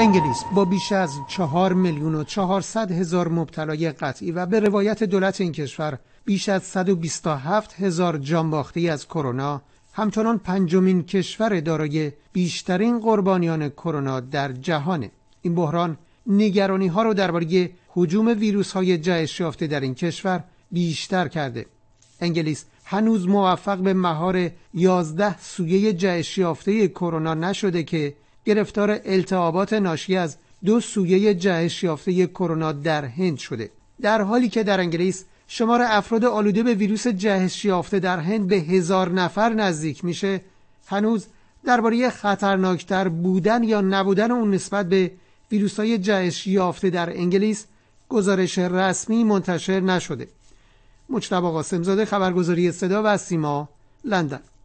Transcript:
انگلیس با بیش از چهار میلیون و چهارصد هزار مبتلای قطعی و به روایت دولت این کشور بیش از 127 هزار جانباختی از کرونا همچنان پنجمین کشور دارای بیشترین قربانیان کرونا در جهانه این بحران نگرانی ها رو درباره حجوم ویروس های جهش یافته در این کشور بیشتر کرده انگلیس هنوز موفق به مهار 11 سویه جهش یافته کرونا نشده که گرفتار التهابات ناشی از دو سویه جهش یافته کرونا در هند شده در حالی که در انگلیس شمار افراد آلوده به ویروس جهش یافته در هند به هزار نفر نزدیک میشه هنوز درباره خطرناکتر بودن یا نبودن اون نسبت به ویروس های جهش یافته در انگلیس گزارش رسمی منتشر نشده مجتبا قاسمزاده خبرگزاری صدا و سیما لندن